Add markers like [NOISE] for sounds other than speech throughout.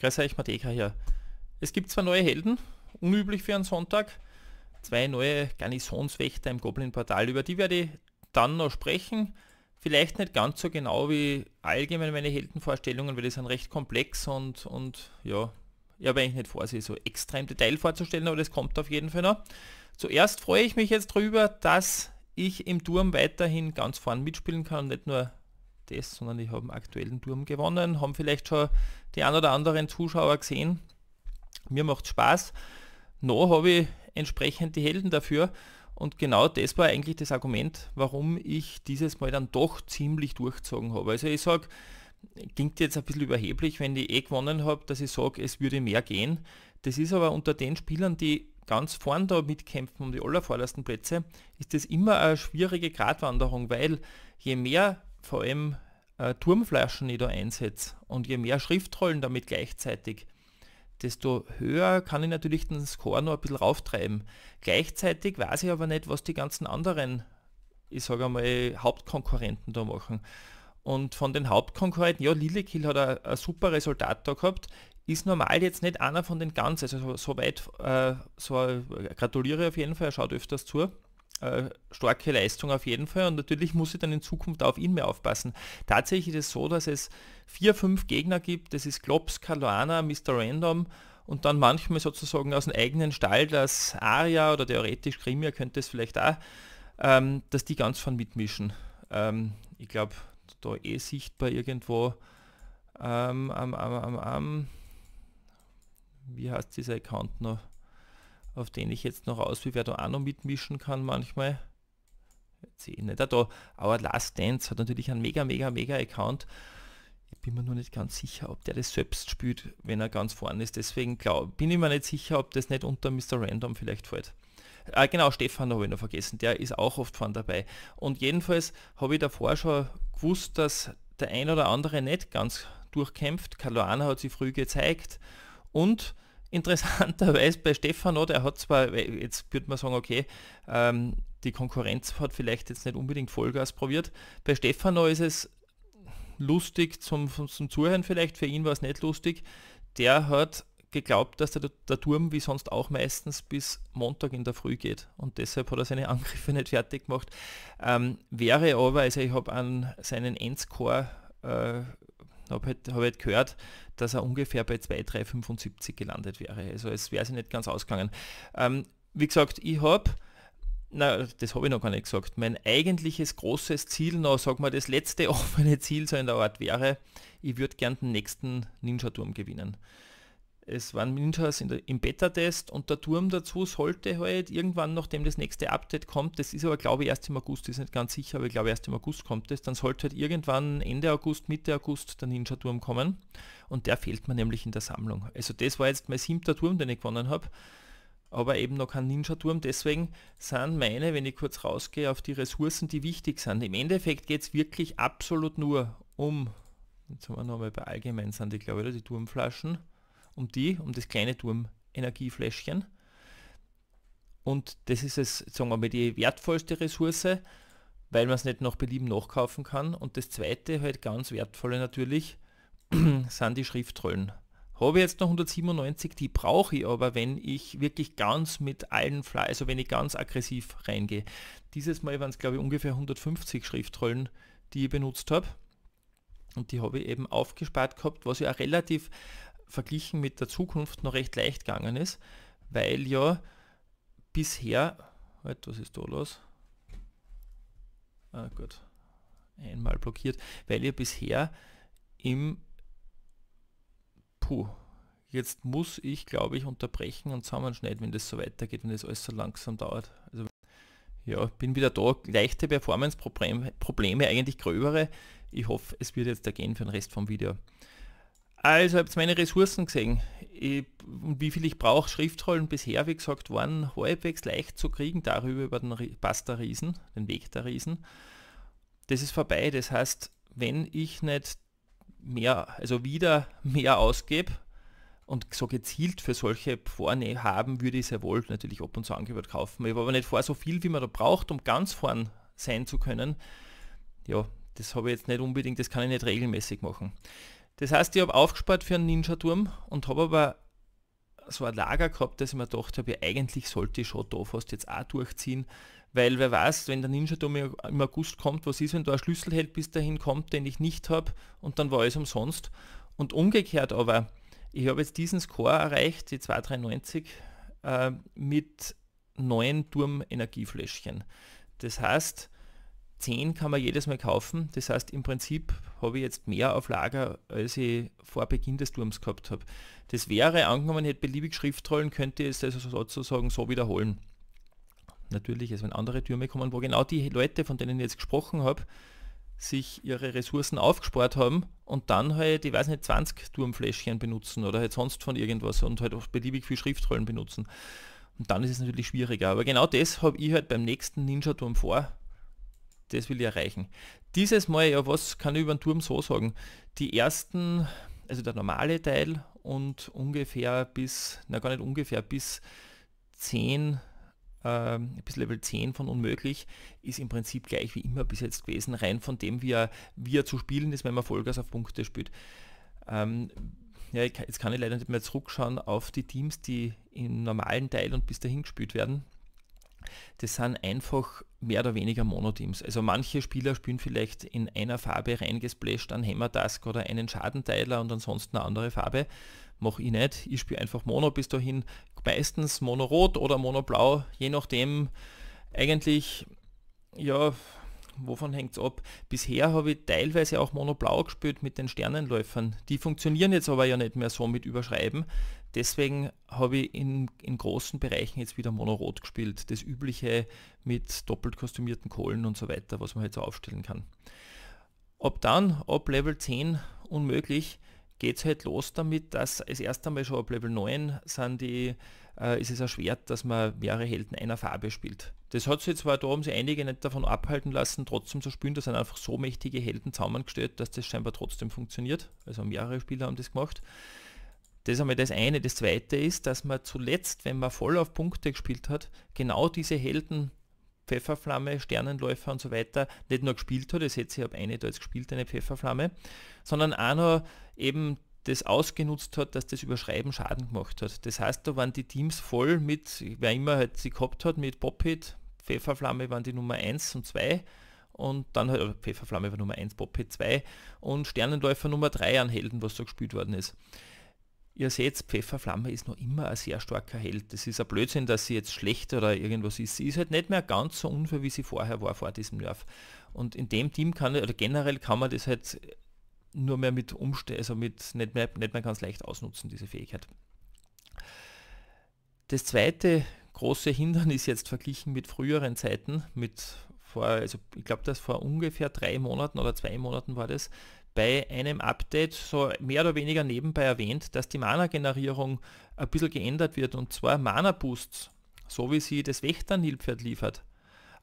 Grüß euch, Mateka hier. Es gibt zwei neue Helden, unüblich für einen Sonntag. Zwei neue Garnisonswächter im Goblin-Portal, über die werde ich dann noch sprechen. Vielleicht nicht ganz so genau wie allgemein meine Heldenvorstellungen, weil die sind recht komplex und, und ja, ich habe eigentlich nicht vor, sie so extrem Detail vorzustellen, aber das kommt auf jeden Fall noch. Zuerst freue ich mich jetzt darüber, dass ich im Turm weiterhin ganz vorn mitspielen kann und nicht nur Test, sondern ich habe aktuell den Turm gewonnen, haben vielleicht schon die ein oder anderen Zuschauer gesehen. Mir macht Spaß. Noch habe ich entsprechend die Helden dafür. Und genau das war eigentlich das Argument, warum ich dieses Mal dann doch ziemlich durchgezogen habe. Also ich sage, klingt jetzt ein bisschen überheblich, wenn ich eh gewonnen habe, dass ich sage, es würde mehr gehen. Das ist aber unter den Spielern, die ganz vorn da mitkämpfen um die allervordersten Plätze, ist das immer eine schwierige Gratwanderung, weil je mehr vor allem äh, Turmflaschen, die da einsetze und je mehr Schriftrollen damit gleichzeitig, desto höher kann ich natürlich den Score noch ein bisschen rauftreiben. Gleichzeitig weiß ich aber nicht, was die ganzen anderen, ich sage einmal, Hauptkonkurrenten da machen. Und von den Hauptkonkurrenten, ja, Lillekill hat ein, super Resultat da gehabt, ist normal jetzt nicht einer von den ganz, also soweit, so, weit, äh, so gratuliere auf jeden Fall, er schaut öfters zu. Äh, starke Leistung auf jeden Fall und natürlich muss ich dann in Zukunft auf ihn mehr aufpassen. Tatsächlich ist es so, dass es vier, fünf Gegner gibt, das ist Klops, Caluana, Mr. Random und dann manchmal sozusagen aus dem eigenen Stall, das Aria oder theoretisch Grimia könnte es vielleicht auch, ähm, dass die ganz von mitmischen. Ähm, ich glaube, da eh sichtbar irgendwo ähm, am, am, am, am, wie heißt dieser Account noch? auf den ich jetzt noch Ausbewertung auch noch mitmischen kann manchmal. Jetzt sehe ich nicht. Ah, da, Our Last Dance hat natürlich einen mega, mega, mega Account. Ich bin mir nur nicht ganz sicher, ob der das selbst spielt, wenn er ganz vorne ist. Deswegen glaub, bin ich mir nicht sicher, ob das nicht unter Mr. Random vielleicht fällt. Ah, genau, Stefan habe ich noch vergessen, der ist auch oft vorne dabei. Und jedenfalls habe ich davor schon gewusst, dass der ein oder andere nicht ganz durchkämpft. Kaloana hat sie früh gezeigt und Interessanterweise bei Stefano, der hat zwar, jetzt würde man sagen, okay, ähm, die Konkurrenz hat vielleicht jetzt nicht unbedingt Vollgas probiert. Bei Stefano ist es lustig zum, zum Zuhören vielleicht, für ihn war es nicht lustig. Der hat geglaubt, dass der, der Turm wie sonst auch meistens bis Montag in der Früh geht und deshalb hat er seine [LAUGHS] Angriffe nicht fertig gemacht. Ähm, wäre aber, also ich habe an seinen Endscore äh, habe halt, hab halt gehört, dass er ungefähr bei 2,375 gelandet wäre. Also es wäre sich nicht ganz ausgegangen. Ähm, wie gesagt, ich habe na, das habe ich noch gar nicht gesagt. Mein eigentliches großes Ziel, noch, sag mal, das letzte [LAUGHS] offene Ziel so in der Art wäre, ich würde gern den nächsten Ninja-Turm gewinnen es waren Winters im Beta-Test und der Turm dazu sollte halt irgendwann, nachdem das nächste Update kommt, das ist aber glaube ich erst im August, ist nicht ganz sicher, aber ich glaube erst im August kommt es, dann sollte halt irgendwann Ende August, Mitte August der Ninja-Turm kommen und der fehlt mir nämlich in der Sammlung. Also das war jetzt mein siebter Turm, den ich gewonnen habe, aber eben noch kein Ninja-Turm, deswegen sind meine, wenn ich kurz rausgehe, auf die Ressourcen, die wichtig sind. Im Endeffekt geht es wirklich absolut nur um, jetzt haben wir nochmal bei allgemein sind die glaube ich, die Turmflaschen, um die, um das kleine Turm-Energiefläschchen. Und das ist es, sagen wir mal, die wertvollste Ressource, weil man es nicht nach Belieben nachkaufen kann. Und das zweite, halt ganz wertvolle natürlich, [CLEARS THROAT] sind die Schriftrollen. Habe ich jetzt noch 197, die brauche ich aber, wenn ich wirklich ganz mit allen Fly, also wenn ich ganz aggressiv reingehe. Dieses Mal waren es glaube ich ungefähr 150 Schriftrollen, die ich benutzt habe. Und die habe ich eben aufgespart gehabt, was ja relativ verglichen mit der Zukunft noch recht leicht gegangen ist, weil ja bisher, halt, was ist da los? Ah, gut, einmal blockiert, weil ja bisher im Puh, jetzt muss ich glaube ich unterbrechen und zusammenschneiden, wenn das so weitergeht, wenn das alles so langsam dauert. Also ja, bin wieder da, leichte Performance-Probleme, Probleme, eigentlich gröbere. Ich hoffe, es wird jetzt ergehen für den Rest vom Video. Also habt ihr meine Ressourcen gesehen. Ich, wie viel ich brauche, Schriftrollen bisher, wie gesagt, waren halbwegs leicht zu kriegen, darüber über den Pass der Riesen, den Weg der Riesen. Das ist vorbei, das heißt, wenn ich nicht mehr, also wieder mehr ausgebe und so gezielt für solche vorne haben, würde ich sehr wohl natürlich ab und zu angehört kaufen. Ich habe aber nicht vor, so viel wie man da braucht, um ganz vorn sein zu können. Ja, das habe ich jetzt nicht unbedingt, das kann ich nicht regelmäßig machen. Das heißt, ich habe aufgespart für einen Ninja-Turm und habe aber so ein Lager gehabt, dass ich mir gedacht habe, ja, eigentlich sollte ich schon da fast jetzt auch durchziehen, weil wer weiß, wenn der Ninja-Turm im August kommt, was ist, wenn da ein Schlüssel hält bis dahin kommt, den ich nicht habe und dann war alles umsonst. Und umgekehrt aber, ich habe jetzt diesen Score erreicht, die 293, äh, mit neun Turm-Energiefläschchen. Das heißt, 10 kann man jedes Mal kaufen. Das heißt, im Prinzip habe ich jetzt mehr auf Lager, als ich vor Beginn des Turms gehabt habe. Das wäre, angenommen, ich hätte beliebig Schriftrollen, könnte ich es also sozusagen so wiederholen. Natürlich ist, wenn andere Türme kommen, wo genau die Leute, von denen ich jetzt gesprochen habe, sich ihre Ressourcen aufgespart haben und dann halt, ich weiß nicht, 20 Turmfläschchen benutzen oder halt sonst von irgendwas und halt auch beliebig viel Schriftrollen benutzen. Und dann ist es natürlich schwieriger. Aber genau das habe ich halt beim nächsten Ninja-Turm vor, das will ich erreichen. Dieses Mal, ja, was kann ich über den Turm so sagen? Die ersten, also der normale Teil und ungefähr bis, na gar nicht ungefähr, bis 10, äh, bis Level 10 von unmöglich, ist im Prinzip gleich wie immer bis jetzt gewesen, rein von dem, wie er, wie er zu spielen ist, wenn man Vollgas auf Punkte spielt. Ähm, ja, jetzt kann ich leider nicht mehr zurückschauen auf die Teams, die im normalen Teil und bis dahin gespielt werden das sind einfach mehr oder weniger Monoteams. Also manche Spieler spielen vielleicht in einer Farbe reingesplasht einen Hammer-Task oder einen Schadenteiler und ansonsten eine andere Farbe. Mache ich nicht. Ich spiele einfach Mono bis dahin. Meistens Mono-Rot oder Mono-Blau, je nachdem. Eigentlich, ja, wovon hängt es ab? Bisher habe ich teilweise auch Mono-Blau gespielt mit den Sternenläufern. Die funktionieren jetzt aber ja nicht mehr so mit Überschreiben. Deswegen habe ich in, in großen Bereichen jetzt wieder Monorot gespielt. Das übliche mit doppelt kostümierten Kohlen und so weiter, was man halt so aufstellen kann. Ab dann, ab Level 10 unmöglich, geht es halt los damit, dass es erst einmal schon ab Level 9 sind die, äh, ist es erschwert, dass man mehrere Helden einer Farbe spielt. Das hat sich zwar darum haben sie einige nicht davon abhalten lassen, trotzdem zu spielen, da sind einfach so mächtige Helden zusammengestellt, dass das scheinbar trotzdem funktioniert. Also mehrere Spieler haben das gemacht. Das ist einmal das eine. Das zweite ist, dass man zuletzt, wenn man voll auf Punkte gespielt hat, genau diese Helden, Pfefferflamme, Sternenläufer und so weiter, nicht nur gespielt hat, das jetzt ich habe eine da jetzt gespielt, eine Pfefferflamme, sondern auch noch eben das ausgenutzt hat, dass das Überschreiben Schaden gemacht hat. Das heißt, da waren die Teams voll mit, wer immer halt sie gehabt hat, mit Poppit, Pfefferflamme waren die Nummer 1 und 2 und dann halt, also Pfefferflamme war Nummer 1, Poppit 2 und Sternenläufer Nummer 3 an Helden, was da gespielt worden ist ihr seht, Pfefferflamme ist noch immer ein sehr starker Held. Das ist ein Blödsinn, dass sie jetzt schlecht oder irgendwas ist. Sie ist halt nicht mehr ganz so unfair, wie sie vorher war, vor diesem Nerv. Und in dem Team kann, oder generell kann man das halt nur mehr mit Umstellen, also mit, nicht mehr, nicht mehr ganz leicht ausnutzen, diese Fähigkeit. Das zweite große Hindernis jetzt verglichen mit früheren Zeiten, mit vor, also ich glaube, das vor ungefähr drei Monaten oder zwei Monaten war das, bei einem Update so mehr oder weniger nebenbei erwähnt, dass die Mana-Generierung ein bisschen geändert wird und zwar Mana-Boosts, so wie sie das Wächter-Nilpferd liefert.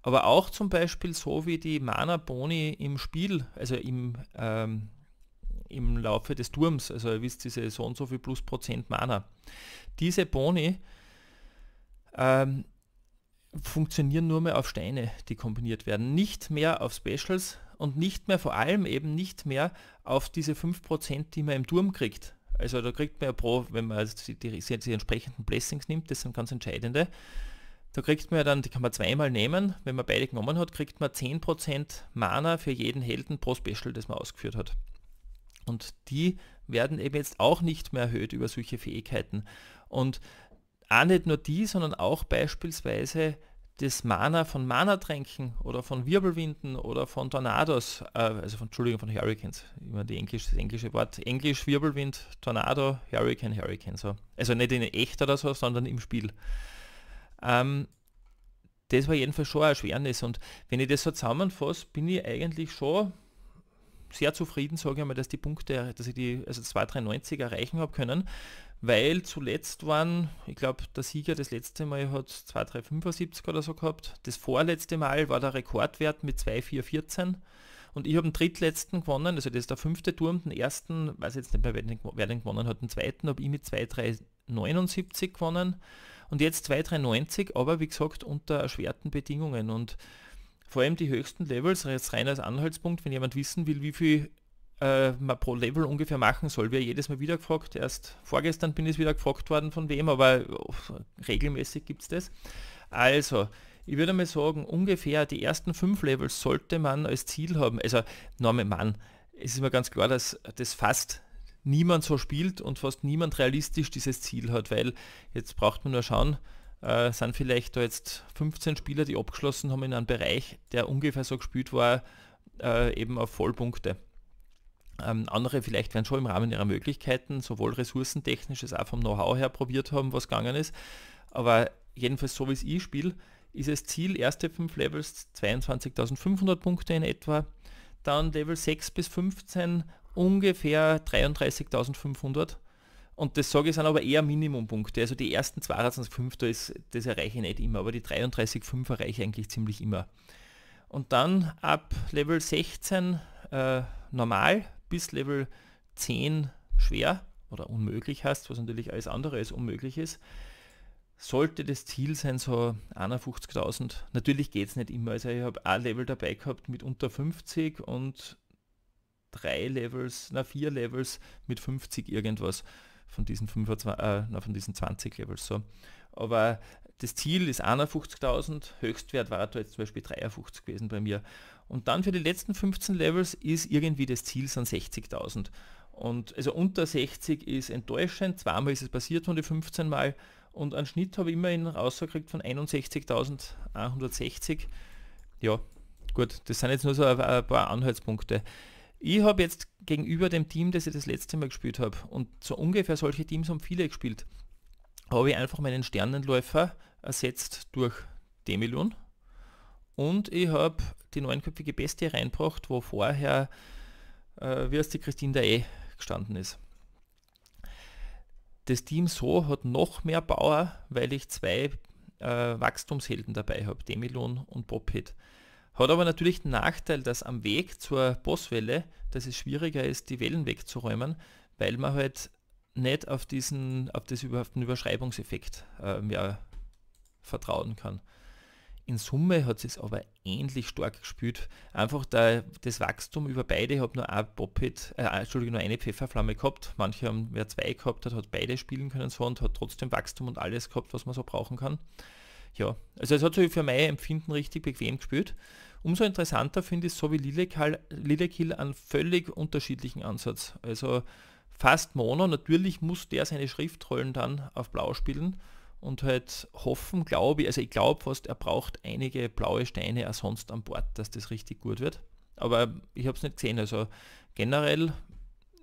Aber auch zum Beispiel so wie die Mana-Boni im Spiel, also im, ähm, im Laufe des Turms, also ihr wisst diese so und so viel plus Prozent Mana. Diese Boni ähm, funktionieren nur mehr auf Steine, die kombiniert werden, nicht mehr auf Specials, und nicht mehr, vor allem eben nicht mehr auf diese 5%, die man im Turm kriegt. Also da kriegt man ja pro, wenn man also die, die, die entsprechenden Blessings nimmt, das sind ganz entscheidende, da kriegt man ja dann, die kann man zweimal nehmen, wenn man beide genommen hat, kriegt man 10% Mana für jeden Helden pro Special, das man ausgeführt hat. Und die werden eben jetzt auch nicht mehr erhöht über solche Fähigkeiten. Und auch nicht nur die, sondern auch beispielsweise das Mana von Mana-Tränken oder von Wirbelwinden oder von Tornados, äh, also von, Entschuldigung, von Hurricanes, immer die Englisch, das englische Wort, Englisch, Wirbelwind, Tornado, Hurricane, Hurricane, so. Also nicht in echt oder so, sondern im Spiel. Ähm, das war jedenfalls schon ein Schwernis und wenn ich das so zusammenfasse, bin ich eigentlich schon sehr zufrieden, sage ich mal, dass die Punkte, dass ich die also 293 erreichen habe können weil zuletzt waren, ich glaube, der Sieger das letzte Mal hat 2,375 oder so gehabt. Das vorletzte Mal war der Rekordwert mit 2,414. Und ich habe den drittletzten gewonnen, also das ist der fünfte Turm, den ersten, weiß jetzt nicht mehr, wer den, wer den gewonnen hat, den zweiten habe ich mit 2,379 gewonnen und jetzt 2,390, aber wie gesagt unter erschwerten Bedingungen und vor allem die höchsten Levels, jetzt rein als Anhaltspunkt, wenn jemand wissen will, wie viel äh, man pro Level ungefähr machen soll. Wir jedes Mal wieder gefragt, erst vorgestern bin ich wieder gefragt worden von wem, aber oh, regelmäßig gibt es das. Also, ich würde mal sagen, ungefähr die ersten fünf Levels sollte man als Ziel haben. Also, Name Mann, es ist mir ganz klar, dass das fast niemand so spielt und fast niemand realistisch dieses Ziel hat, weil jetzt braucht man nur schauen, äh, sind vielleicht da jetzt 15 Spieler, die abgeschlossen haben in einem Bereich, der ungefähr so gespielt war, äh, eben auf Vollpunkte. Ähm, andere vielleicht werden schon im Rahmen ihrer Möglichkeiten sowohl ressourcentechnisches auch vom Know-how her probiert haben, was gegangen ist. Aber jedenfalls so wie es ich spiele, ist das Ziel erste 5 Levels 22.500 Punkte in etwa, dann Level 6 bis 15 ungefähr 33.500 und das sage ich sind aber eher Minimumpunkte. Also die ersten 22,5 ist, das erreiche ich nicht immer, aber die 33,5 erreiche ich eigentlich ziemlich immer. Und dann ab Level 16 äh, normal bis Level 10 schwer oder unmöglich hast, was natürlich alles andere als unmöglich ist, sollte das Ziel sein, so 51.000. Natürlich geht es nicht immer. Also ich habe ein Level dabei gehabt mit unter 50 und drei Levels, na vier Levels mit 50 irgendwas von diesen, 25, äh, na, von diesen 20 Levels. So. Aber das Ziel ist 51.000, Höchstwert war da jetzt zum Beispiel 53 gewesen bei mir. Und dann für die letzten 15 Levels ist irgendwie das Ziel sind 60.000. Und also unter 60 ist enttäuschend, zweimal ist es passiert von den 15 Mal und einen Schnitt habe ich immerhin rausgekriegt von 61.160. Ja, gut, das sind jetzt nur so ein paar Anhaltspunkte. Ich habe jetzt gegenüber dem Team, das ich das letzte Mal gespielt habe, und so ungefähr solche Teams haben viele gespielt, habe ich einfach meinen Sternenläufer ersetzt durch Demilun. und ich habe die neunköpfige Bestie reinbracht, wo vorher, äh, wie es die Christine da eh gestanden ist. Das Team so hat noch mehr Power, weil ich zwei äh, Wachstumshelden dabei habe, Demilon und Bobhit. Hat aber natürlich den Nachteil, dass am Weg zur Bosswelle, dass es schwieriger ist, die Wellen wegzuräumen, weil man halt nicht auf diesen, auf, das, auf den Überschreibungseffekt äh, mehr vertrauen kann. In Summe hat es aber ähnlich stark gespielt. Einfach da das Wachstum über beide hat nur, ein äh, Entschuldigung, nur eine Pfefferflamme gehabt. Manche haben, wer zwei gehabt hat, hat beide spielen können so und hat trotzdem Wachstum und alles gehabt, was man so brauchen kann. Ja, also es hat sich für mein Empfinden richtig bequem gespielt. Umso interessanter finde ich so wie Lillekal, Lillekill einen völlig unterschiedlichen Ansatz. Also fast Mono, natürlich muss der seine Schriftrollen dann auf Blau spielen und halt hoffen, glaube ich, also ich glaube fast, er braucht einige blaue Steine auch sonst an Bord, dass das richtig gut wird. Aber ich habe es nicht gesehen. Also generell,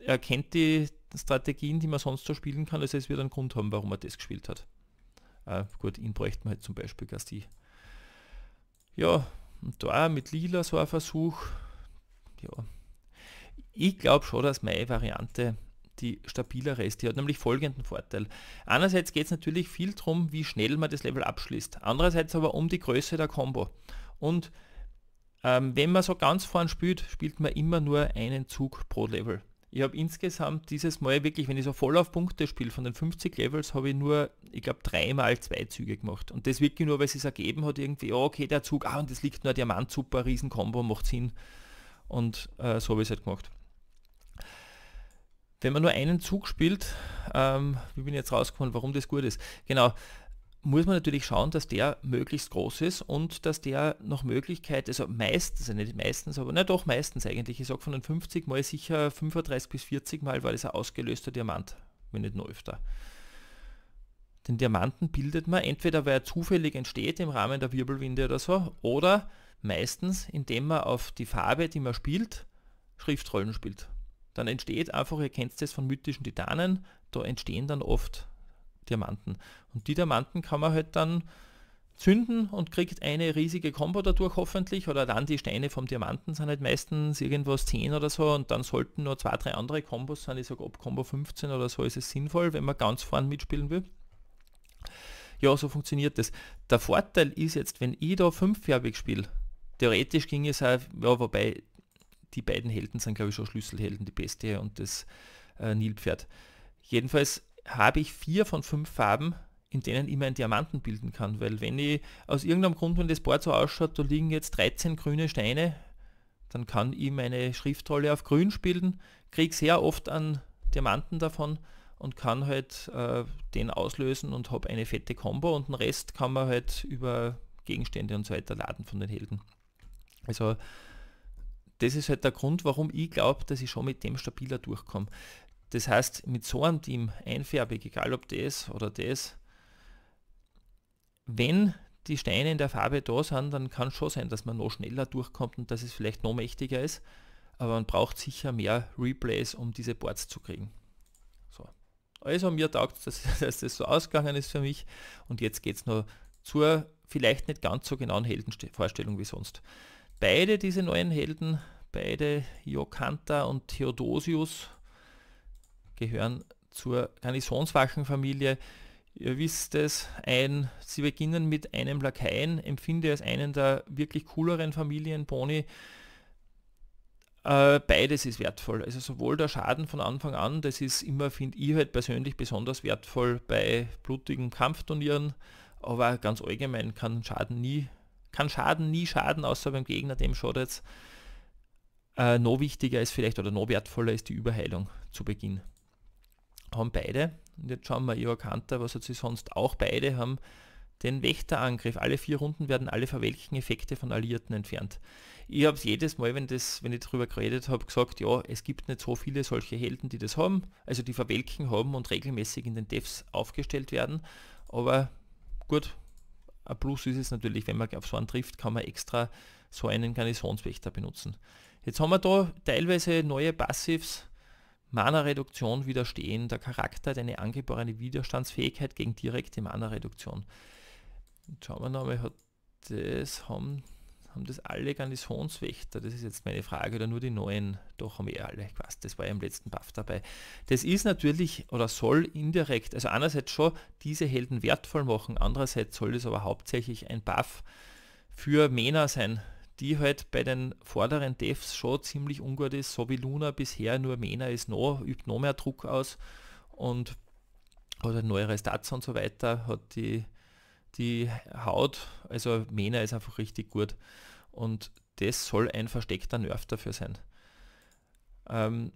er kennt die Strategien, die man sonst so spielen kann. Also es wird einen Grund haben, warum er das gespielt hat. Äh, gut, ihn bräuchte man halt zum Beispiel Gasti. Ja, und da mit Lila so ein Versuch. Ja. Ich glaube schon, dass meine Variante die stabilere ist. Die hat nämlich folgenden Vorteil. Einerseits geht es natürlich viel darum, wie schnell man das Level abschließt. Andererseits aber um die Größe der Combo. Und ähm, wenn man so ganz vorn spielt, spielt man immer nur einen Zug pro Level. Ich habe insgesamt dieses Mal wirklich, wenn ich so voll auf Punkte spiele, von den 50 Levels habe ich nur, ich glaube, dreimal zwei Züge gemacht. Und das wirklich nur, weil es ergeben hat, irgendwie, ja, okay, der Zug, ah, und es liegt nur Diamant, super, Riesen-Kombo, macht Sinn. Und äh, so habe ich es halt gemacht. Wenn man nur einen Zug spielt, ähm, wie bin ich jetzt rausgekommen, warum das gut ist? Genau, muss man natürlich schauen, dass der möglichst groß ist und dass der noch Möglichkeit, also meistens, also nicht meistens, aber na doch meistens eigentlich, ich sage von den 50 mal sicher 35 bis 40 mal war das ein ausgelöster Diamant, wenn nicht nur öfter. Den Diamanten bildet man entweder, weil er zufällig entsteht im Rahmen der Wirbelwinde oder so, oder meistens, indem man auf die Farbe, die man spielt, Schriftrollen spielt dann entsteht einfach, ihr kennt es von mythischen Titanen, da entstehen dann oft Diamanten. Und die Diamanten kann man halt dann zünden und kriegt eine riesige Combo dadurch hoffentlich oder dann die Steine vom Diamanten sind halt meistens irgendwas 10 oder so und dann sollten nur zwei, drei andere Kombos sein. Ich sage ob Combo 15 oder so ist es sinnvoll, wenn man ganz vorne mitspielen will. Ja, so funktioniert das. Der Vorteil ist jetzt, wenn ich da fünffärbig spiele, theoretisch ging es auch, ja, wobei die beiden Helden sind, glaube ich, schon Schlüsselhelden, die Bestie und das äh, Nilpferd. Jedenfalls habe ich vier von fünf Farben, in denen ich meinen Diamanten bilden kann, weil wenn ich aus irgendeinem Grund, wenn das Board so ausschaut, da liegen jetzt 13 grüne Steine, dann kann ich meine Schriftrolle auf grün spielen, kriege sehr oft an Diamanten davon und kann halt äh, den auslösen und habe eine fette Combo und den Rest kann man halt über Gegenstände und so weiter laden von den Helden. Also das ist halt der Grund, warum ich glaube, dass ich schon mit dem stabiler durchkomme. Das heißt, mit so einem Team einfärbig, egal ob das oder das, wenn die Steine in der Farbe da sind, dann kann es schon sein, dass man noch schneller durchkommt und dass es vielleicht noch mächtiger ist, aber man braucht sicher mehr Replays, um diese Boards zu kriegen. So. Also mir taugt es, dass, [LAUGHS] dass, das so ausgegangen ist für mich und jetzt geht es noch zur vielleicht nicht ganz so genauen Heldenvorstellung wie sonst. Beide diese neuen Helden, beide Jocanta und Theodosius, gehören zur Garnisonswachen-Familie. Ihr wisst es, ein, sie beginnen mit einem Lakaien, empfinde als einen der wirklich cooleren Familienboni. Äh, beides ist wertvoll. Also sowohl der Schaden von Anfang an, das ist immer, finde ich halt persönlich besonders wertvoll bei blutigen Kampfturnieren, aber ganz allgemein kann Schaden nie kann Schaden nie schaden, außer beim Gegner, dem schadet jetzt äh, noch wichtiger ist vielleicht oder noch wertvoller ist die Überheilung zu Beginn. Haben beide, und jetzt schauen wir Ihr Iokanta, was hat sie sonst auch beide haben, den Wächterangriff. Alle vier Runden werden alle verwelkten Effekte von Alliierten entfernt. Ich habe es jedes Mal, wenn, das, wenn ich darüber geredet habe, gesagt, ja, es gibt nicht so viele solche Helden, die das haben, also die verwelken haben und regelmäßig in den Devs aufgestellt werden. Aber gut, ein Plus ist es natürlich, wenn man auf so einen trifft, kann man extra so einen Garnisonswächter benutzen. Jetzt haben wir da teilweise neue Passivs, Mana-Reduktion, Widerstehen. Der Charakter hat eine angeborene Widerstandsfähigkeit gegen direkte Mana-Reduktion. Schauen wir nochmal, hat das haben haben das alle Garnisonswächter? Das ist jetzt meine Frage. Oder nur die neuen? Doch, haben eh alle. Was, das war ja im letzten Buff dabei. Das ist natürlich oder soll indirekt, also einerseits schon diese Helden wertvoll machen, andererseits soll das aber hauptsächlich ein Buff für Männer sein, die halt bei den vorderen Devs schon ziemlich ungut ist, so wie Luna bisher, nur Männer ist noch, übt noch mehr Druck aus und hat halt neuere Stats und so weiter, hat die die Haut, also Mena ist einfach richtig gut. Und das soll ein versteckter Nerv dafür sein. Ähm,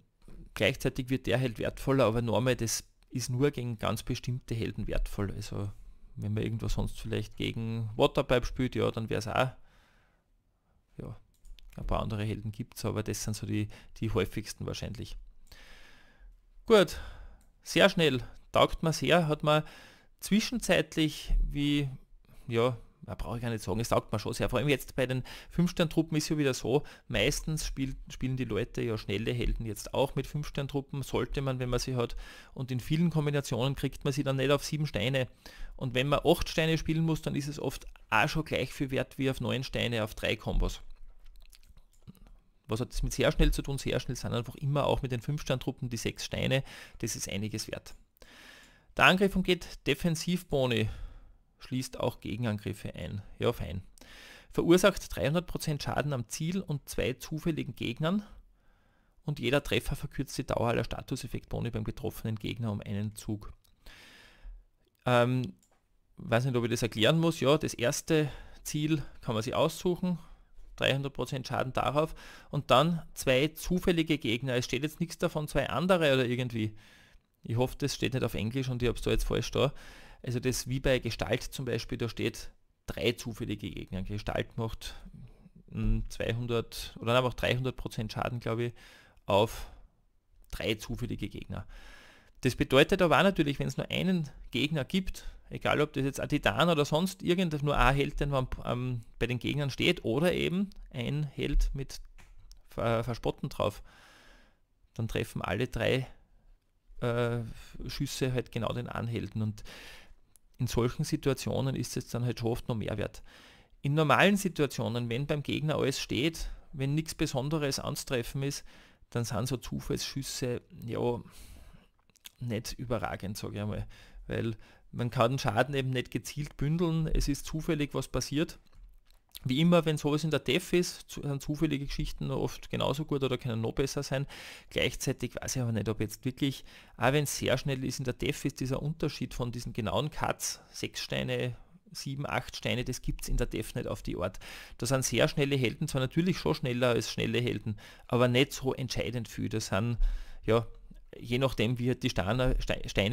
gleichzeitig wird der Held halt wertvoller, aber normal, das ist nur gegen ganz bestimmte Helden wertvoll. Also wenn man irgendwas sonst vielleicht gegen Waterpipe spielt, ja, dann wäre es auch. Ja, ein paar andere Helden gibt es, aber das sind so die, die häufigsten wahrscheinlich. Gut, sehr schnell, taugt man sehr, hat man zwischenzeitlich, wie, ja, ja, brauche ich gar nicht sagen, das taugt man schon sehr. Vor allem jetzt bei den Fünf-Stern-Truppen ist ja wieder so, meistens spielt, spielen die Leute ja schnelle Helden jetzt auch mit Fünf-Stern-Truppen, sollte man, wenn man sie hat. Und in vielen Kombinationen kriegt man sie dann nicht auf sieben Steine. Und wenn man acht Steine spielen muss, dann ist es oft auch schon gleich viel wert wie auf neun Steine, auf drei Kombos. Was hat das mit sehr schnell zu tun? Sehr schnell sind einfach immer auch mit den Fünf-Stern-Truppen die sechs Steine. Das ist einiges wert. Der Angriff umgeht Defensivboni, schließt auch Gegenangriffe ein. Ja, fein. Verursacht 300% Schaden am Ziel und zwei zufälligen Gegnern. Und jeder Treffer verkürzt die Dauer aller Statuseffektboni beim getroffenen Gegner um einen Zug. Ähm, weiß nicht, ob ich das erklären muss. Ja, das erste Ziel kann man sich aussuchen. 300% Schaden darauf. Und dann zwei zufällige Gegner. Es steht jetzt nichts davon, zwei andere oder irgendwie. Ich hoffe, das steht nicht auf Englisch und ich habe es da jetzt falsch da. Also das wie bei Gestalt zum Beispiel, da steht drei zufällige Gegner. Gestalt macht 200 hm, oder nein, macht 300% Schaden, glaube ich, auf drei zufällige Gegner. Das bedeutet aber natürlich, wenn es nur einen Gegner gibt, egal ob das jetzt ein Titan oder sonst irgendwas, nur ein Held, man ähm, bei den Gegnern steht, oder eben ein Held mit Verspotten drauf, dann treffen alle drei Schüsse halt genau den anhalten. Und in solchen Situationen ist es dann halt schon oft noch mehr wert. In normalen Situationen, wenn beim Gegner alles steht, wenn nichts Besonderes anzutreffen ist, dann sind so Zufallsschüsse ja nicht überragend, sage ich einmal. Weil man kann Schaden eben nicht gezielt bündeln, es ist zufällig was passiert wie immer, wenn sowas in der Def ist, sind zufällige Geschichten oft genauso gut oder können noch besser sein. Gleichzeitig weiß ich aber nicht, ob jetzt wirklich, auch wenn es sehr schnell ist, in der Def ist dieser Unterschied von diesen genauen Cuts, sechs Steine, sieben, acht Steine, das gibt es in der Def nicht auf die Art. Da sind sehr schnelle Helden, zwar natürlich schon schneller als schnelle Helden, aber nicht so entscheidend viel. Das sind, ja, je nachdem wie halt die Steine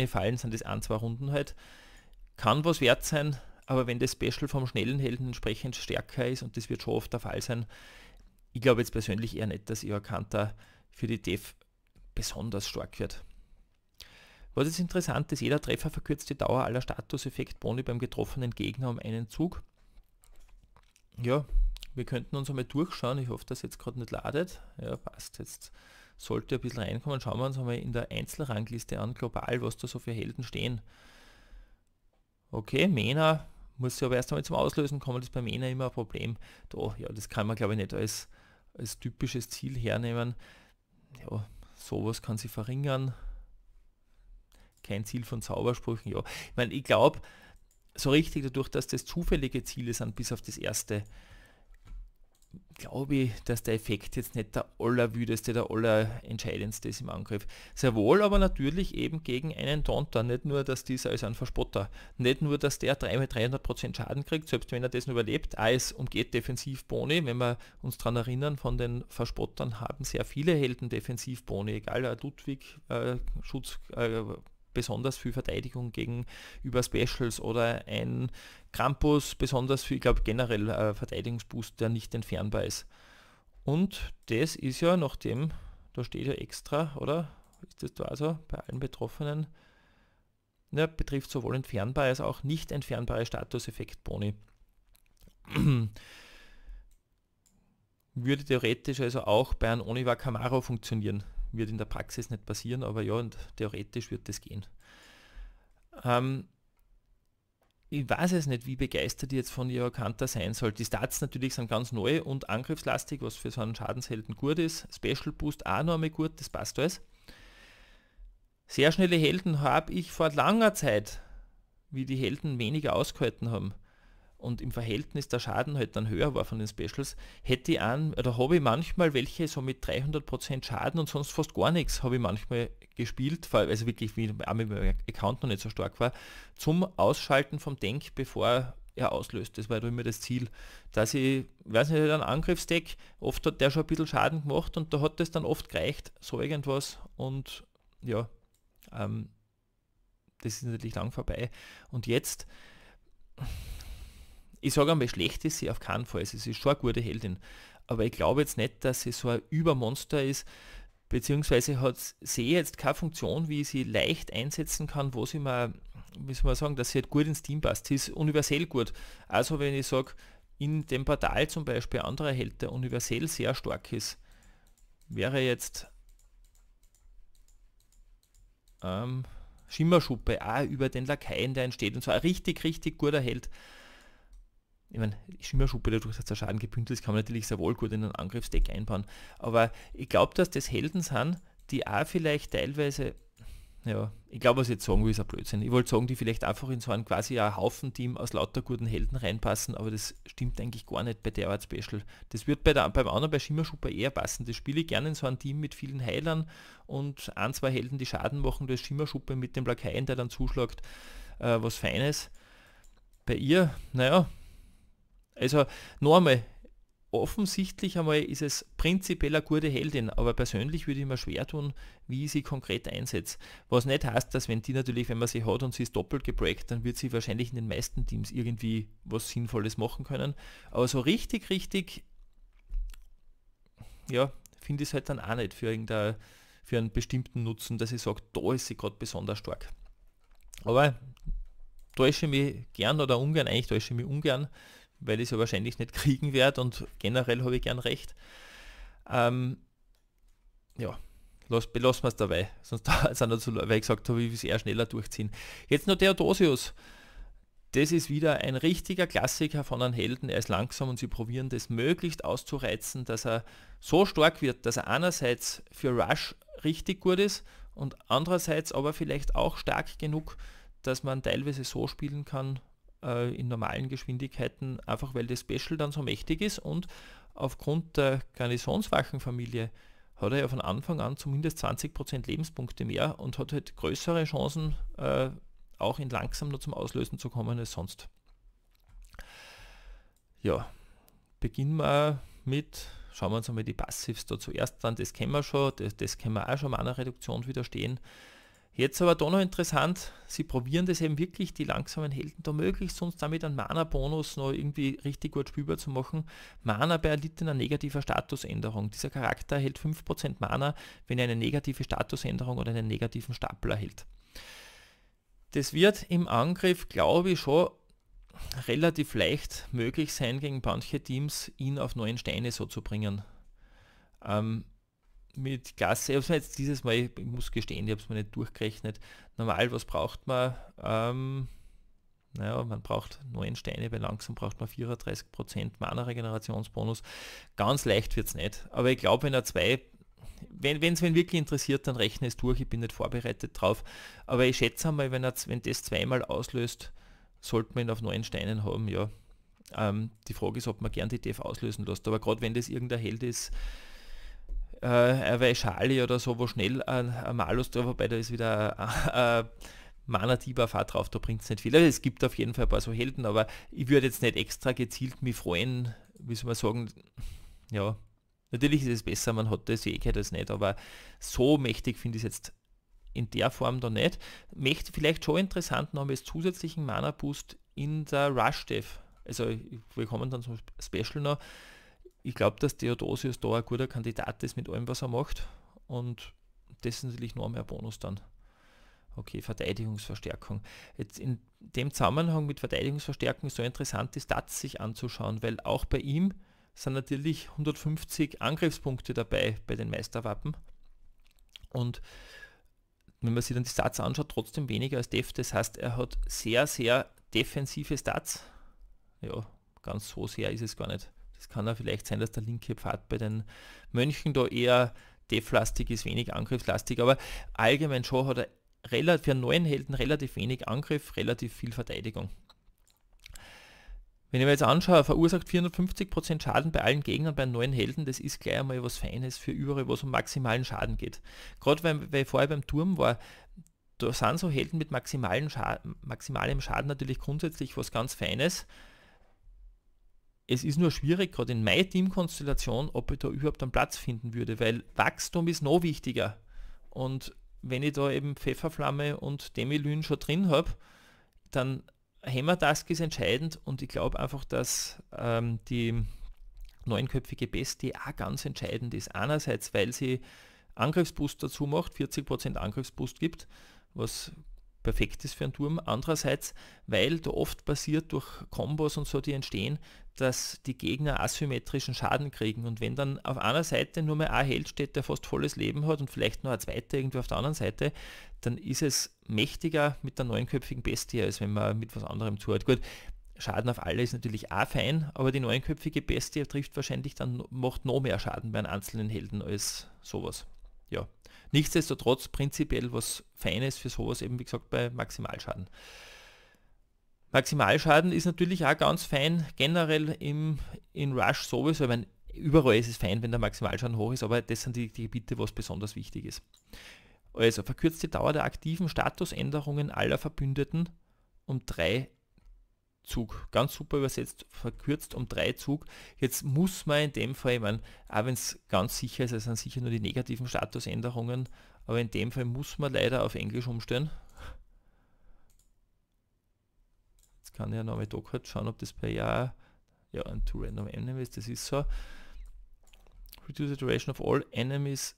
fallen, sind das ein, zwei Runden halt. Kann was wert sein, aber wenn das Special vom schnellen Helden entsprechend stärker ist, und das wird schon oft der Fall sein, ich glaube jetzt persönlich eher nicht, dass Iorkanta für die Dev besonders stark wird. Was jetzt interessant ist, jeder Treffer verkürzt die Dauer aller Statuseffektboni beim getroffenen Gegner um einen Zug. Ja, wir könnten uns einmal durchschauen. Ich hoffe, dass jetzt gerade nicht ladet. Ja, passt. Jetzt sollte ein bisschen reinkommen. Schauen wir uns einmal in der Einzelrangliste an, global, was da so für Helden stehen. Okay, Mena muss sie aber erst einmal zum Auslösen kommen, das ist bei Männern eh immer ein Problem. Da, ja, das kann man glaube ich nicht als, als typisches Ziel hernehmen. Ja, sowas kann sie verringern. Kein Ziel von Zaubersprüchen, ja. Ich meine, ich glaube, so richtig dadurch, dass das zufällige Ziele sind, bis auf das erste, glaube ich, dass der Effekt jetzt nicht der allerwüdeste, der allerentscheidendste ist im Angriff. Sehr wohl, aber natürlich eben gegen einen Taunter. Nicht nur, dass dieser als ein Verspotter, nicht nur, dass der 3 mit 300% Schaden kriegt, selbst wenn er dessen überlebt, ah, es umgeht Defensivboni. Wenn wir uns daran erinnern, von den Verspottern haben sehr viele Helden Defensivboni, egal, Ludwig, äh, Schutz, äh, besonders viel Verteidigung gegenüber Specials oder ein Krampus besonders viel, ich glaube generell äh, Verteidigungsboost, der nicht entfernbar ist. Und das ist ja nachdem, da steht ja extra, oder? Ist das da also bei allen Betroffenen? Ja, betrifft sowohl entfernbar als auch nicht entfernbare Statuseffekt-Boni. [CLEARS THROAT] Würde theoretisch also auch bei einem Onivar Camaro funktionieren wird in der Praxis nicht passieren, aber ja, und theoretisch wird das gehen. Ähm, ich weiß es nicht, wie begeistert ihr jetzt von ihrer Kanta sein soll. Die Stats natürlich sind ganz neu und angriffslastig, was für so einen Schadenshelden gut ist. Special Boost auch noch einmal gut, das passt alles. Sehr schnelle Helden habe ich vor langer Zeit, wie die Helden weniger ausgehalten haben und im Verhältnis der Schaden halt dann höher war von den Specials, hätte ich an, oder habe ich manchmal welche so mit 300% Schaden und sonst fast gar nichts habe ich manchmal gespielt, weil also wirklich wie auch mit meinem Account noch nicht so stark war, zum Ausschalten vom Denk, bevor er auslöst. Das war da immer das Ziel, dass ich, weiß nicht, ein Angriffsdeck, oft hat der schon ein bisschen Schaden gemacht und da hat es dann oft gereicht, so irgendwas und ja, ähm, das ist natürlich lang vorbei. Und jetzt ich sage einmal, schlecht ist sie auf keinen Fall. Sie ist schon eine gute Heldin. Aber ich glaube jetzt nicht, dass sie so ein Übermonster ist, beziehungsweise hat sie jetzt keine Funktion, wie sie leicht einsetzen kann, wo sie mal, wie soll man sagen, dass sie halt gut ins Team passt. Sie ist universell gut. Also wenn ich sage, in dem Portal zum Beispiel anderer Held, der universell sehr stark ist, wäre jetzt ähm, Schimmerschuppe auch über den Lakaien, der entsteht und zwar ein richtig, richtig guter Held ich meine, Schimmerschuppe, dadurch, dass der Schaden gebündelt ist, kann man natürlich sehr wohl gut in ein Angriffsdeck einbauen. Aber ich glaube, dass das Helden sind, die auch vielleicht teilweise, ja, ich glaube, was ich jetzt sagen will, ist ein Blödsinn. Ich wollte sagen, die vielleicht einfach in so ein quasi ein Haufen-Team aus lauter guten Helden reinpassen, aber das stimmt eigentlich gar nicht bei der Art Special. Das wird bei der, beim anderen, bei Schimmerschuppe eher passen. Das spiele ich gerne in so ein Team mit vielen Heilern und ein, zwei Helden, die Schaden machen, durch Schimmerschuppe mit dem Lakaien, der dann zuschlagt, äh, was Feines. Bei ihr, naja, also noch einmal, offensichtlich einmal ist es prinzipiell eine gute Heldin, aber persönlich würde ich mir schwer tun, wie ich sie konkret einsetzt. Was nicht heißt, dass wenn die natürlich, wenn man sie hat und sie ist doppelt gebrackt, dann wird sie wahrscheinlich in den meisten Teams irgendwie was Sinnvolles machen können. Aber so richtig, richtig, ja, finde ich es halt dann auch nicht für, irgendein, für einen bestimmten Nutzen, dass ich sage, da ist sie gerade besonders stark. Aber täusche mich gern oder ungern, eigentlich täusche ich mich ungern weil ich es ja wahrscheinlich nicht kriegen werde und generell habe ich gern recht. Ähm, ja, los, belassen wir es dabei, sonst [LAUGHS] sind wir zu, weil ich gesagt habe, ich will es eher schneller durchziehen. Jetzt noch Theodosius. Das ist wieder ein richtiger Klassiker von einem Helden. Er ist langsam und sie probieren das möglichst auszureizen, dass er so stark wird, dass er einerseits für Rush richtig gut ist und andererseits aber vielleicht auch stark genug, dass man teilweise so spielen kann, äh, in normalen Geschwindigkeiten, einfach weil das Special dann so mächtig ist und aufgrund der Garnisonswachenfamilie hat er ja von Anfang an zumindest 20% Lebenspunkte mehr und hat halt größere Chancen, äh, auch in langsam nur zum Auslösen zu kommen als sonst. Ja, beginnen wir mit, schauen wir uns einmal die Passivs da zuerst an, das kennen wir schon, das, das können wir auch schon mal einer Reduktion widerstehen. Jetzt aber doch noch interessant, sie probieren das eben wirklich, die langsamen Helden da möglichst sonst damit einen Mana-Bonus noch irgendwie richtig gut spielbar zu machen. Mana bei erlittener negativer Statusänderung. Dieser Charakter erhält 5% Mana, wenn er eine negative Statusänderung oder einen negativen Stapel erhält. Das wird im Angriff, glaube ich, schon relativ leicht möglich sein, gegen manche Teams ihn auf neuen Steine so zu bringen. Ähm, mit Gasse, ich habe jetzt dieses Mal, ich muss gestehen, ich habe es mir nicht durchgerechnet. Normal, was braucht man? Ähm, naja, man braucht neun Steine, bei langsam braucht man 34% Mana-Regenerationsbonus. Ganz leicht wird es nicht. Aber ich glaube, wenn er zwei, wenn es wen wirklich interessiert, dann rechne es durch. Ich bin nicht vorbereitet drauf. Aber ich schätze einmal, wenn, wenn das zweimal auslöst, sollte man ihn auf neun Steinen haben, ja. Ähm, die Frage ist, ob man gern die Dev auslösen lässt. Aber gerade wenn das irgendein Held ist, äh, Erwei Schali oder so, wo schnell ein, ein Malus drauf, wobei da ist wieder ein, äh, äh Mana-Tiber-Fahrt drauf, da bringt es nicht viel. Also es gibt auf jeden Fall ein paar so Helden, aber ich würde jetzt nicht extra gezielt mich freuen, wie soll man sagen, ja, natürlich ist es besser, man hat das, ich hätte eh es nicht, aber so mächtig finde ich es jetzt in der Form da nicht. Möchte vielleicht schon interessant noch als zusätzlichen Mana-Boost in der Rush-Dev. Also wir kommen dann zum Special noch ich glaube, dass Theodosius da ein guter Kandidat ist mit allem, was er macht. Und das ist natürlich noch mehr Bonus dann. Okay, Verteidigungsverstärkung. Jetzt in dem Zusammenhang mit Verteidigungsverstärkung so interessant die Stats sich anzuschauen, weil auch bei ihm sind natürlich 150 Angriffspunkte dabei bei den Meisterwappen. Und wenn man sich dann die Stats anschaut, trotzdem weniger als Def. Das heißt, er hat sehr, sehr defensive Stats. Ja, ganz so sehr ist es gar nicht. Das kann ja vielleicht sein, dass der linke Pfad bei den Mönchen da eher deflastig ist, wenig angriffslastig, aber allgemein schon hat er relativ, für einen neuen Helden relativ wenig Angriff, relativ viel Verteidigung. Wenn ich mir jetzt anschaue, verursacht 450% Schaden bei allen Gegnern, bei neuen Helden, das ist gleich einmal was Feines für überall, wo es um maximalen Schaden geht. Gerade weil, weil ich vorher beim Turm war, da sind so Helden mit maximalen Schaden, maximalem Schaden natürlich grundsätzlich was ganz Feines, es ist nur schwierig, gerade in meiner Teamkonstellation, ob ich da überhaupt einen Platz finden würde, weil Wachstum ist noch wichtiger. Und wenn ich da eben Pfefferflamme und Demilyn schon drin habe, dann Hämmertask ist entscheidend und ich glaube einfach, dass ähm, die neunköpfige Bestie auch ganz entscheidend ist. Einerseits, weil sie Angriffsboost dazu macht, 40% Angriffsboost gibt, was perfekt ist für einen Turm. Andererseits, weil da oft passiert durch Kombos und so, die entstehen, dass die Gegner asymmetrischen Schaden kriegen. Und wenn dann auf einer Seite nur mehr ein Held steht, der fast volles Leben hat und vielleicht nur ein zweiter irgendwie auf der anderen Seite, dann ist es mächtiger mit der neunköpfigen Bestie, als wenn man mit was anderem zuhört. Gut, Schaden auf alle ist natürlich auch fein, aber die neunköpfige Bestie trifft wahrscheinlich dann, macht noch mehr Schaden bei einem einzelnen Helden als sowas. Ja, Nichtsdestotrotz prinzipiell was Feines für sowas eben, wie gesagt, bei Maximalschaden. Maximalschaden ist natürlich auch ganz fein, generell im, in Rush sowieso. Ich meine, überall ist es fein, wenn der Maximalschaden hoch ist, aber das sind die, die Gebiete, was besonders wichtig ist. Also verkürzt die Dauer der aktiven Statusänderungen aller Verbündeten um drei Zug. Ganz super übersetzt, verkürzt um drei Zug. Jetzt muss man in dem Fall, ich meine, auch wenn es ganz sicher ist, es sind sicher nur die negativen Statusänderungen, aber in dem Fall muss man leider auf Englisch umstellen. Jetzt kann ich ja noch mit Dockert schauen, ob das per Jahr, ja, ein Two Random Enemies, das ist so. Reduce the duration of all enemies,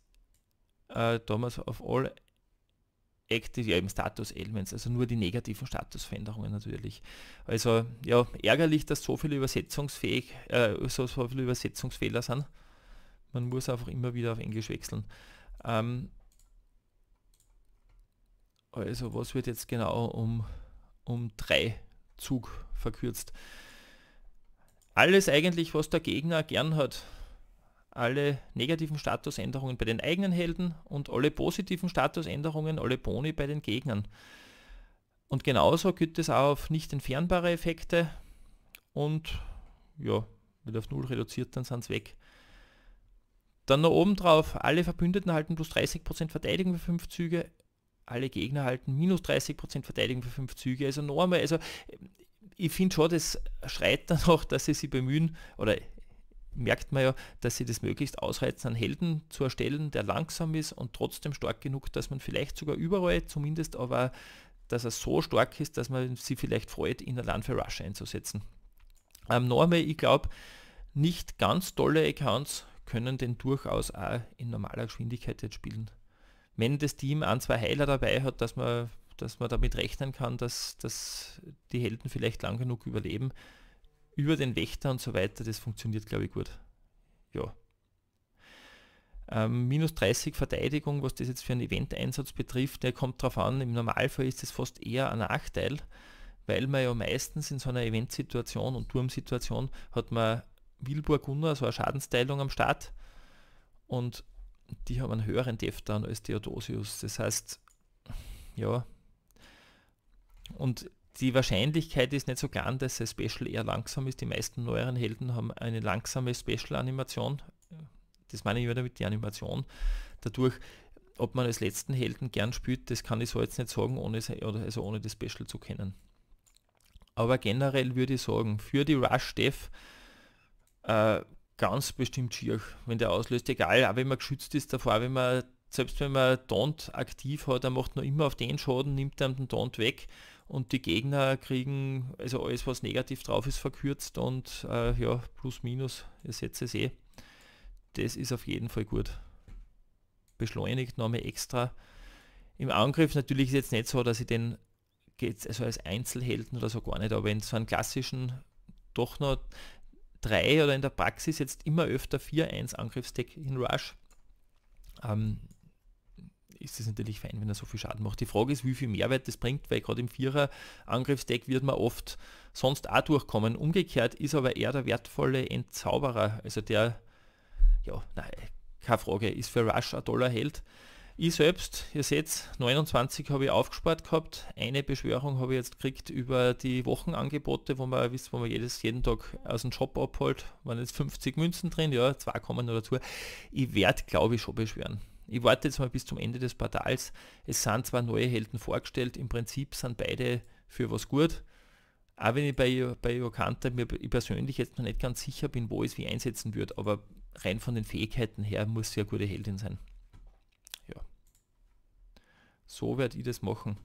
uh, äh, damals of all Active, ja eben Status Elements, also nur die negativen Statusveränderungen natürlich. Also ja, ärgerlich, dass so viele übersetzungsfähig, äh, so, so viele Übersetzungsfehler sind. Man muss einfach immer wieder auf Englisch wechseln. Ähm, also was wird jetzt genau um, um drei Zug verkürzt? Alles eigentlich, was der Gegner gern hat alle negativen Statusänderungen bei den eigenen Helden und alle positiven Statusänderungen, alle Boni bei den Gegnern. Und genauso gibt es auch auf nicht entfernbare Effekte und ja, wieder auf 0 reduziert, dann sind es weg. Dann noch oben drauf, alle Verbündeten halten plus 30% Verteidigung für 5 Züge, alle Gegner halten minus 30% Verteidigung für 5 Züge, also normal. Also ich finde schon, das schreit dann auch, [LAUGHS] dass sie sich bemühen, oder merkt man ja, dass sie das möglichst ausreizen, einen Helden zu erstellen, der langsam ist und trotzdem stark genug, dass man vielleicht sogar überall, zumindest aber, dass er so stark ist, dass man sie vielleicht freut, in der Land für Rush einzusetzen. Ähm, Normal, ich glaube, nicht ganz tolle Accounts können den durchaus auch in normaler Geschwindigkeit jetzt spielen. Wenn das Team ein, zwei Heiler dabei hat, dass man, dass man damit rechnen kann, dass, dass die Helden vielleicht lang genug überleben, über den Wächter und so weiter, das funktioniert glaube ich gut. Ja. Ähm, minus 30 Verteidigung, was das jetzt für einen Event-Einsatz betrifft, der kommt darauf an, im Normalfall ist das fast eher ein Nachteil, weil man ja meistens in so einer Event-Situation und Turmsituation hat man Wilbur Gunnar, so eine Schadensteilung am Start und die haben einen höheren dann als Theodosius. Das heißt, ja, und die Wahrscheinlichkeit ist nicht so klein, dass das Special eher langsam ist. Die meisten neueren Helden haben eine langsame Special-Animation. Das meine ich wieder mit der Animation. Dadurch, ob man als letzten Helden gern spielt, das kann ich so jetzt nicht sagen, ohne, also ohne das Special zu kennen. Aber generell würde ich sagen, für die Rush-Dev äh, ganz bestimmt schier, wenn der auslöst, egal, auch wenn man geschützt ist davor, wenn man selbst wenn man Taunt aktiv hat, er macht nur immer auf den Schaden, nimmt dann den Taunt weg und die Gegner kriegen, also alles was negativ drauf ist, verkürzt und äh, ja, plus minus, ihr seht es eh. Das ist auf jeden Fall gut. Beschleunigt nochmal extra. Im Angriff natürlich ist jetzt nicht so, dass ich den geht also als Einzelhelden oder so gar nicht, aber in so einem klassischen doch noch drei oder in der Praxis jetzt immer öfter 4-1 Angriffstech in Rush. Ähm, ist es natürlich fein, wenn er so viel Schaden macht. Die Frage ist, wie viel Mehrwert das bringt, weil gerade im Vierer-Angriffsdeck wird man oft sonst auch durchkommen. Umgekehrt ist aber er der wertvolle Entzauberer, also der, ja, nein, keine Frage, ist für Rush ein toller Held. Ich selbst, ihr seht, 29 habe ich aufgespart gehabt, eine Beschwörung habe ich jetzt gekriegt über die Wochenangebote, wo man wisst, wo man jedes, jeden Tag aus dem Shop abholt, waren jetzt 50 Münzen drin, ja, zwei kommen noch dazu. Ich werde, glaube ich, schon beschweren. Ich warte jetzt mal bis zum Ende des Portals. Es sind zwar neue Helden vorgestellt, im Prinzip sind beide für was gut. Auch wenn ich bei, bei Okanta mir persönlich jetzt noch nicht ganz sicher bin, wo es wie einsetzen wird, aber rein von den Fähigkeiten her muss sie eine gute Heldin sein. Ja. So werde ich das machen.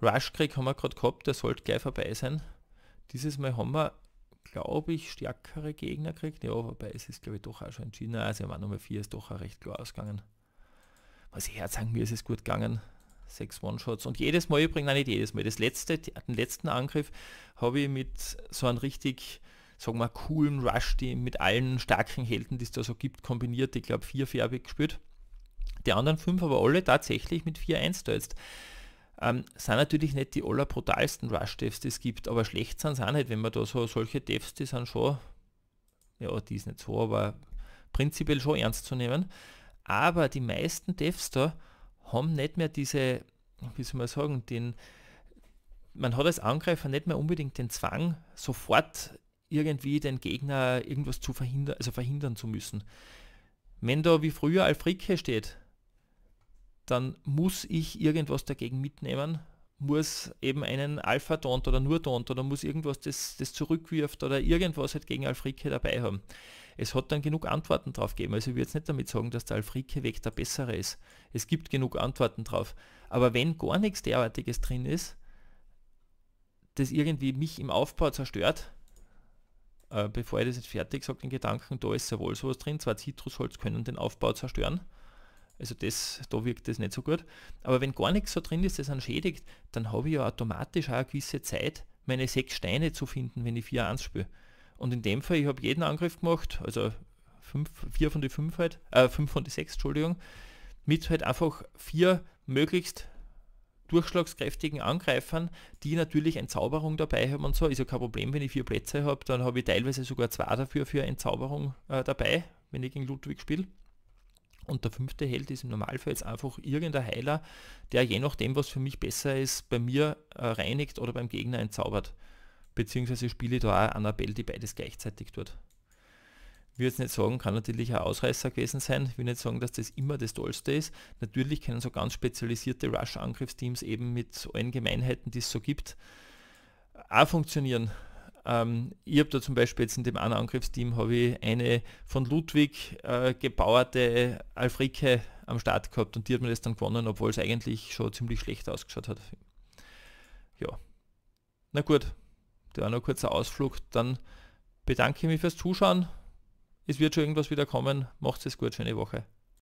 Rushkrieg haben wir gerade gehabt, der sollte gleich vorbei sein. Dieses Mal haben wir, glaube ich, stärkere Gegner gekriegt. Ja, wobei es ist, glaube ich, doch auch schon entschieden. Also, wir waren Nummer 4 ist doch auch recht klar ausgegangen muss also ich sagen, mir ist es gut gegangen. Sechs One-Shots. Und jedes Mal übrigens, nein, nicht jedes Mal, das letzte, den letzten Angriff habe ich mit so einem richtig, sagen wir, coolen Rush, die mit allen starken Helden, die es da so gibt, kombiniert. Ich glaube, vier vierfärbig gespielt. Die anderen fünf aber alle tatsächlich mit 4-1 da jetzt. Ähm, sind natürlich nicht die allerbrutalsten Rush-Devs, die es gibt, aber schlecht sind sie auch nicht, wenn man da so solche Devs, die sind schon, ja, die ist nicht so, aber prinzipiell schon ernst zu nehmen. Aber die meisten Devs da haben nicht mehr diese, wie soll man sagen, den, man hat als Angreifer nicht mehr unbedingt den Zwang, sofort irgendwie den Gegner irgendwas zu verhindern, also verhindern zu müssen. Wenn da wie früher Alfrike steht, dann muss ich irgendwas dagegen mitnehmen, muss eben einen Alpha-Taunt oder nur Taunt oder muss irgendwas, das, das zurückwirft oder irgendwas halt gegen Alfrike dabei haben es hat dann genug Antworten drauf gegeben. Also ich würde jetzt nicht damit sagen, dass der Alfrike Weg der bessere ist. Es gibt genug Antworten drauf. Aber wenn gar nichts derartiges drin ist, das irgendwie mich im Aufbau zerstört, äh, bevor ich das jetzt fertig sage, den Gedanken, da ist ja wohl sowas drin. Zwar Zitrusholz können den Aufbau zerstören. Also das, da wirkt das nicht so gut. Aber wenn gar nichts so drin ist, das anschädigt, dann habe ich ja automatisch auch eine gewisse Zeit, meine sechs Steine zu finden, wenn ich 4-1 spiele. Und in dem Fall, ich habe jeden Angriff gemacht, also fünf, vier von die fünf halt, äh, fünf von die sechs, Entschuldigung, mit halt einfach vier möglichst durchschlagskräftigen Angreifern, die natürlich Entzauberung dabei haben und so. Ist ja kein Problem, wenn ich vier Plätze habe, dann habe ich teilweise sogar zwei dafür für Entzauberung äh, dabei, wenn ich gegen Ludwig spiele. Und der fünfte Held ist im Normalfall jetzt einfach irgendein Heiler, der je nachdem, was für mich besser ist, bei mir äh, reinigt oder beim Gegner entzaubert beziehungsweise spiele da auch Annabelle, die beides gleichzeitig tut. Ich würde jetzt nicht sagen, kann natürlich ein Ausreißer gewesen sein. Ich will nicht sagen, dass das immer das Tollste ist. Natürlich können so ganz spezialisierte Rush-Angriffsteams eben mit allen Gemeinheiten, die es so gibt, auch funktionieren. Ähm, ich habe da zum Beispiel jetzt in dem einen Angriffsteam habe ich eine von Ludwig äh, gebauerte Alfrike am Start gehabt und die hat mir das dann gewonnen, obwohl es eigentlich schon ziemlich schlecht ausgeschaut hat. Ja. Na gut, der war nur ein kurzer Ausflug. Dann bedanke ich mich fürs Zuschauen. Es wird schon irgendwas wieder kommen. Macht es gut, schöne Woche.